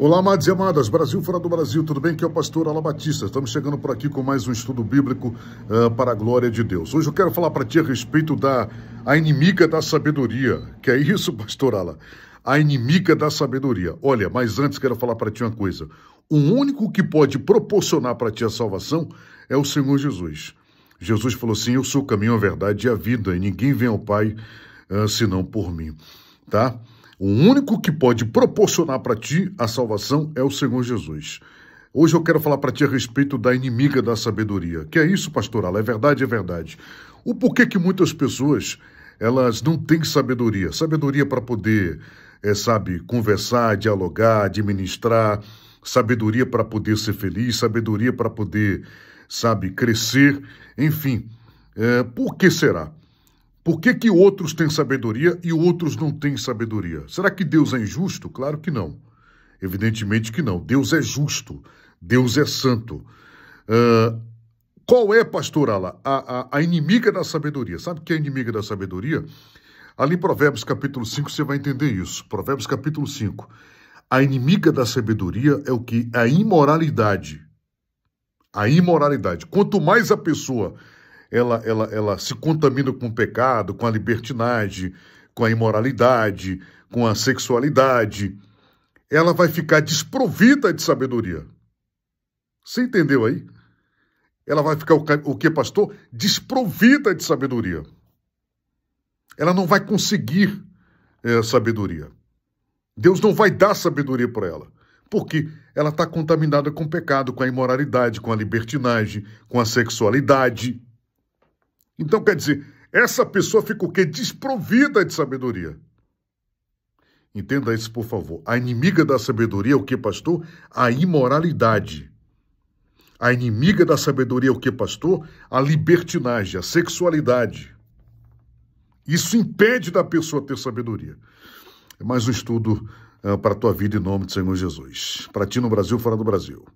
Olá, amados e amadas, Brasil fora do Brasil, tudo bem? Que é o pastor Ala Batista. Estamos chegando por aqui com mais um estudo bíblico uh, para a glória de Deus. Hoje eu quero falar para ti a respeito da a inimiga da sabedoria. Que é isso, pastor Ala? A inimiga da sabedoria. Olha, mas antes quero falar para ti uma coisa. O único que pode proporcionar para ti a salvação é o Senhor Jesus. Jesus falou assim: Eu sou o caminho, a verdade e a vida, e ninguém vem ao Pai uh, senão por mim. Tá? O único que pode proporcionar para ti a salvação é o Senhor Jesus. Hoje eu quero falar para ti a respeito da inimiga da sabedoria. Que é isso, pastor Ala? É verdade, é verdade. O porquê que muitas pessoas elas não têm sabedoria? Sabedoria para poder, é, sabe, conversar, dialogar, administrar, sabedoria para poder ser feliz, sabedoria para poder, sabe, crescer, enfim. É, por que será? Por que, que outros têm sabedoria e outros não têm sabedoria? Será que Deus é injusto? Claro que não. Evidentemente que não. Deus é justo. Deus é santo. Uh, qual é, pastor Ala, a, a, a inimiga da sabedoria? Sabe o que é inimiga da sabedoria? Ali em Provérbios capítulo 5 você vai entender isso. Provérbios capítulo 5. A inimiga da sabedoria é o que? A imoralidade. A imoralidade. Quanto mais a pessoa ela, ela, ela se contamina com o pecado, com a libertinagem, com a imoralidade, com a sexualidade, ela vai ficar desprovida de sabedoria. Você entendeu aí? Ela vai ficar o que, pastor? Desprovida de sabedoria. Ela não vai conseguir é, sabedoria. Deus não vai dar sabedoria para ela. Porque ela está contaminada com o pecado, com a imoralidade, com a libertinagem, com a sexualidade. Então, quer dizer, essa pessoa fica o quê? Desprovida de sabedoria. Entenda isso, por favor. A inimiga da sabedoria é o que, pastor? A imoralidade. A inimiga da sabedoria é o que, pastor? A libertinagem, a sexualidade. Isso impede da pessoa ter sabedoria. É mais um estudo uh, para a tua vida em nome do Senhor Jesus. Para ti no Brasil, fora do Brasil.